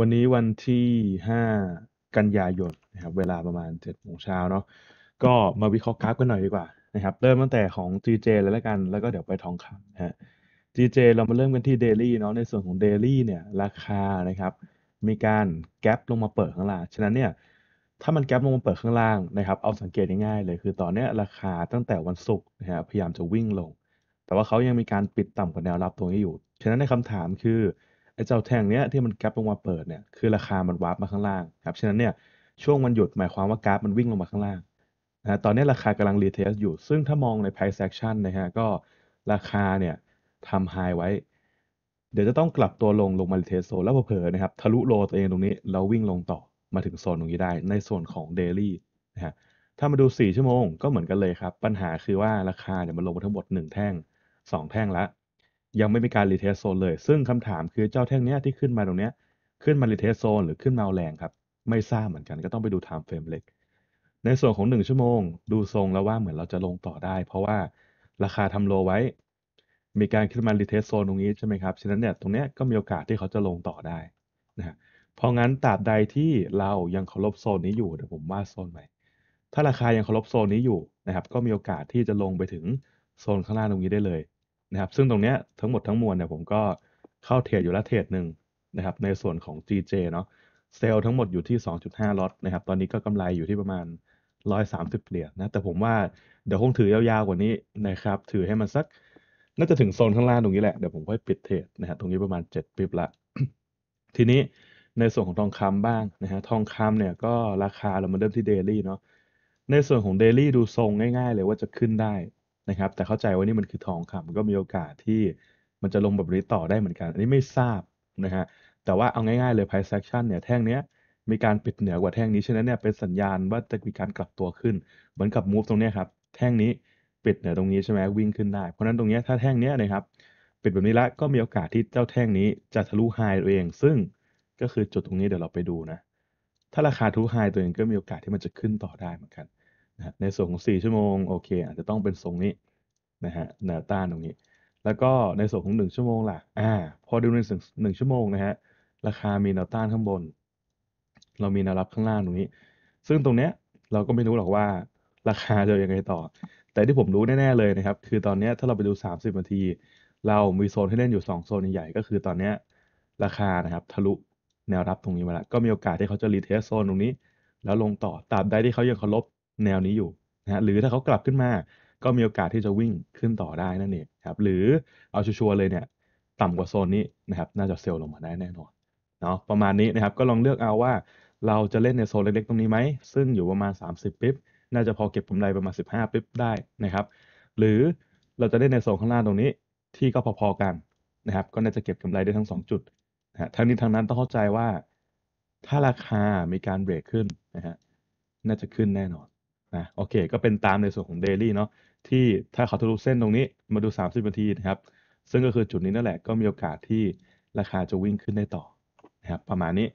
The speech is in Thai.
วันนี้วันที่ 5 กันยายนนะครับเวลาประมาณ7โมงเช้าเนาะ ก็มาวิเคราะห์กราฟกันหน่อยดีกว่านะครับเริ่มตั้งแต่ ของ GJ เลยละกัน แล้วก็เดี๋ยวไปทองคำนะฮะ GJ เรามาเริ่มกันที่ Daily เนาะ ในส่วนของ Daily เนี่ยราคานะครับ มีการแกลบลงมาเปิดข้างล่าง ฉะนั้นเนี่ย ถ้ามันแกลบลงมาเปิดข้างล่างนะครับ เอาสังเกตง่ายๆเลย คือตอนนี้ราคาตั้งแต่วันศุกร์นะฮะพยายามจะวิ่งลง แต่ว่าเขายังมีการปิดต่ำกว่าแนวรับตรงนี้อยู่ ฉะนั้นในคำถามคือไอ้เจ้าแท่งเนี้ยที่มันแกลบลงมาเปิดเนี่ยคือราคามันวาร์ปมาข้างล่างครับฉะนั้นเนี่ยช่วงมันหยุดหมายความว่ากราฟมันวิ่งลงมาข้างล่างนะตอนนี้ราคากำลังรีเทสอยู่ซึ่งถ้ามองในไพ่ c e action นะฮะก็ราคาเนี่ยทำไฮไว้ เดี๋ยวจะต้องกลับตัวลงลงมารีเทสโซนแล้วเผลอนะครับทะลุโลตัวเองตรงนี้แล้ววิ่งลงต่อมาถึงโซนตรงนี้ได้ ในส่วนของ daily นะฮะถ้ามาดู 4 ชั่วโมงก็เหมือนกันเลยครับปัญหาคือว่าราคาเนี่ยมันลงมาทั้งหมด 1 แท่ง 2 แท่งแล้วยังไม่มีการรีเทสโซนเลย ซึ่งคำถามคือเจ้าแท่งเนี้ยที่ขึ้นมาตรงเนี้ยขึ้นมารีเทสโซนหรือขึ้นมาแรงครับ ไม่ทราบเหมือนกันก็ต้องไปดูไทม์เฟรมเล็กในส่วนของ 1 ชั่วโมงดูทรงแล้วว่าเหมือนเราจะลงต่อได้ เพราะว่าราคาทำโลไว้ มีการขึ้นมารีเทสโซนตรงนี้ ใช่ไหมครับ ฉะนั้นเนี่ยตรงเนี้ยก็มีโอกาสที่เขาจะลงต่อได้นะเพราะงั้นตราบใดที่เรายังเคารพโซนนี้อยู่เดี๋ยวผมวาดโซนใหม่ถ้าราคายังเคารพโซนนี้อยู่นะครับก็มีโอกาสที่จะลงไปถึงโซนข้างล่างตรงนี้ได้เลยนะครับซึ่งตรงเนี้ยทั้งหมดทั้งมวลเนี่ยผมก็เข้า เทรดอยู่ละเทรดหนึ่งนะครับในส่วนของ GJ เนาะเซลล์ทั้งหมดอยู่ที่ 2.5 ล็อตนะครับตอนนี้ก็กำไรอยู่ที่ประมาณ 130เหรียญนะแต่ผมว่าเดี๋ยวคงถือยาวๆกว่านี้นะครับถือให้มันสักน่าจะถึงโซนข้างล่างตรงนี้แหละเดี๋ยวผมค่อยปิดเทรดนะฮะตรงนี้ประมาณ7ปิบละทีนี้ในส่วนของทองคำบ้างนะฮะทองคำเนี่ยก็ราคาเรามาเริ่มที่เดลี่เนาะในส่วนของเดลี่ดูทรงง่ายๆเลยว่าจะขึ้นได้นะครับแต่เข้าใจว่านี่มันคือทองคันก็มีโอกาสที่มันจะลงแบบนี้ต่อได้เหมือนกันอันนี้ไม่ทราบนะฮะแต่ว่าเอาง่ายๆเลย price action เนี่ยแท่งนี้มีการปิดเหนือกว่าแท่งนี้ฉะนั้นเนี่ยเป็นสัญญาณว่าจะมีการกลับตัวขึ้น เหมือนกับ move ตรงนี้ครับแท่งนี้ปิดเหนือตรงนี้ใช่ไหมวิ่งขึ้นได้เพราะนั้นตรงนี้ถ้าแท่งนี้นะครับปิดแบบนี้ละก็มีโอกาสที่เจ้าแท่งนี้จะทะลุไฮตัวเอง ซึ่ง ก็คือจุดตรงนี้เดี๋ยวเราไปดูนะถ้าราคาทะลุไฮตัวเองก็มีโอกาสที่มันจะขึ้นต่อได้เหมือนกันนะในส่วนของ4 ชั่วโมงโอเคอาจจะต้องเป็นทรงนี้นะฮะแนวต้านตรงนี้ แล้วก็ในส่วนของ1 ชั่วโมงล่ะอ่าพอดูในหนึ่งชั่วโมงนะฮะราคามีแนวต้านข้างบน เรามีแนวรับข้างล่างตรงนี้ ซึ่งตรงเนี้ยเราก็ไม่รู้หรอกว่าราคาจะยังไงต่อ แต่ที่ผมรู้แน่ๆเลยนะครับคือตอนนี้ถ้าเราไปดู 30นาที เรามีโซนให้เล่นอยู่ 2 โซนใหญ่ๆก็คือตอนเนี้ยราคานะครับทะลุแนวรับตรงนี้มาแล้ว ก็มีโอกาสที่เขาจะรีเทสโซนตรงนี้แล้วลงต่อตราบใดที่เขายังเคารพแนวนี้อยู่นะฮะ หรือถ้าเขากลับขึ้นมา ก็มีโอกาสที่จะวิ่งขึ้นต่อได้นั่นเองครับ หรือเอาชัวร์เลยเนี่ยต่ำกว่าโซนนี้นะครับ น่าจะเซลล์ลงมาได้แน่นอนเนาะ ประมาณนี้นะครับ ก็ลองเลือกเอาว่าเราจะเล่นในโซนเล็กๆตรงนี้ไหม ซึ่งอยู่ประมาณ 30ปิ๊บน่าจะพอเก็บกำไรประมาณ15ปิ๊บได้นะครับ หรือเราจะเล่นในโซนข้างล่างตรงนี้ ที่ก็พอๆกันนะครับ ก็น่าจะเก็บกำไรได้ทั้ง 2 จุดนะทั้งนี้ทั้งนั้นต้องเข้าใจว่า ถ้าราคามีการเบรกขึ้นนะฮะ น่าจะขึ้นแน่นอนนะโอเค ก็เป็นตามในส่วนของ Daily เนาะ ที่ถ้าเขาทะลุเส้นตรงนี้ มาดู 30นาทีนะครับ ซึ่งก็คือจุดนี้นั่นแหละ ก็มีโอกาสที่ราคาจะวิ่งขึ้นได้ต่อ นะครับ ประมาณนี้